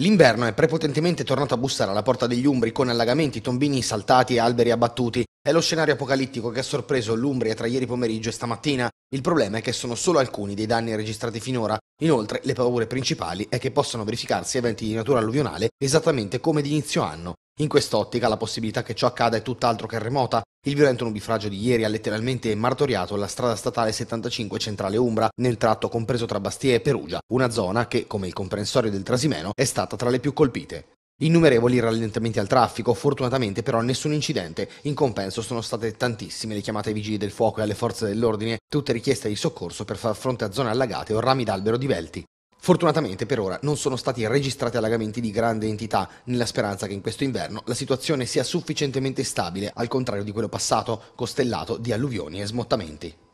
L'inverno è prepotentemente tornato a bussare alla porta degli Umbri con allagamenti, tombini saltati e alberi abbattuti. È lo scenario apocalittico che ha sorpreso l'Umbria tra ieri pomeriggio e stamattina. Il problema è che sono solo alcuni dei danni registrati finora. Inoltre, le paure principali è che possano verificarsi eventi di natura alluvionale esattamente come d'inizio anno. In quest'ottica la possibilità che ciò accada è tutt'altro che remota. Il violento nubifragio di ieri ha letteralmente martoriato la strada statale 75 Centrale Umbra nel tratto compreso tra Bastia e Perugia, una zona che, come il comprensorio del Trasimeno, è stata tra le più colpite. Innumerevoli rallentamenti al traffico, fortunatamente però nessun incidente, in compenso sono state tantissime le chiamate ai vigili del fuoco e alle forze dell'ordine, tutte richieste di soccorso per far fronte a zone allagate o rami d'albero di velti. Fortunatamente per ora non sono stati registrati allagamenti di grande entità, nella speranza che in questo inverno la situazione sia sufficientemente stabile, al contrario di quello passato, costellato di alluvioni e smottamenti.